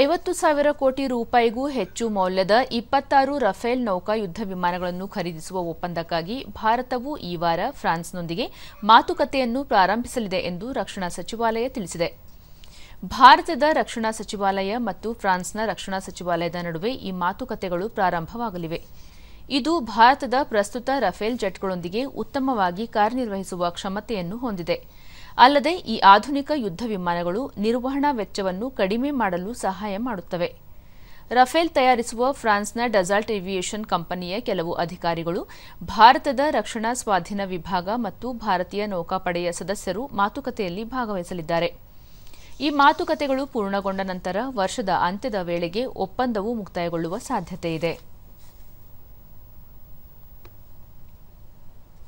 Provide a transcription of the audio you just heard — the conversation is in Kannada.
ಐವತ್ತು ಸಾವಿರ ಕೋಟಿ ರೂಪಾಯಿಗೂ ಹೆಚ್ಚು ಮೌಲ್ಯದ ಇಪ್ಪತ್ತಾರು ರಫೇಲ್ ನೌಕಾ ಯುದ್ಧ ವಿಮಾನಗಳನ್ನು ಖರೀದಿಸುವ ಒಪ್ಪಂದಕ್ಕಾಗಿ ಭಾರತವು ಈ ವಾರ ಫ್ರಾನ್ಸ್ನೊಂದಿಗೆ ಮಾತುಕತೆಯನ್ನು ಪ್ರಾರಂಭಿಸಲಿದೆ ಎಂದು ರಕ್ಷಣಾ ಸಚಿವಾಲಯ ತಿಳಿಸಿದೆ ಭಾರತದ ರಕ್ಷಣಾ ಸಚಿವಾಲಯ ಮತ್ತು ಫ್ರಾನ್ಸ್ನ ರಕ್ಷಣಾ ಸಚಿವಾಲಯದ ನಡುವೆ ಈ ಮಾತುಕತೆಗಳು ಪ್ರಾರಂಭವಾಗಲಿವೆ ಇದು ಭಾರತದ ಪ್ರಸ್ತುತ ರಫೇಲ್ ಜೆಟ್ಗಳೊಂದಿಗೆ ಉತ್ತಮವಾಗಿ ಕಾರ್ಯನಿರ್ವಹಿಸುವ ಕ್ಷಮತೆಯನ್ನು ಹೊಂದಿದೆ ಅಲ್ಲದೆ ಈ ಆಧುನಿಕ ಯುದ್ಧ ವಿಮಾನಗಳು ನಿರ್ವಹಣಾ ವೆಚ್ಚವನ್ನು ಕಡಿಮೆ ಮಾಡಲು ಸಹಾಯ ಮಾಡುತ್ತವೆ ರಫೇಲ್ ತಯಾರಿಸುವ ಫ್ರಾನ್ಸ್ನ ಡಜಾಲ್ಟ್ ಏವಿಯೇಷನ್ ಕಂಪನಿಯ ಕೆಲವು ಅಧಿಕಾರಿಗಳು ಭಾರತದ ರಕ್ಷಣಾ ಸ್ವಾಧೀನ ವಿಭಾಗ ಮತ್ತು ಭಾರತೀಯ ನೌಕಾಪಡೆಯ ಸದಸ್ಯರು ಮಾತುಕತೆಯಲ್ಲಿ ಭಾಗವಹಿಸಲಿದ್ದಾರೆ ಈ ಮಾತುಕತೆಗಳು ಪೂರ್ಣಗೊಂಡ ನಂತರ ವರ್ಷದ ಅಂತ್ಯದ ವೇಳೆಗೆ ಒಪ್ಪಂದವು ಮುಕ್ತಾಯಗೊಳ್ಳುವ ಸಾಧ್ಯತೆ ಇದೆ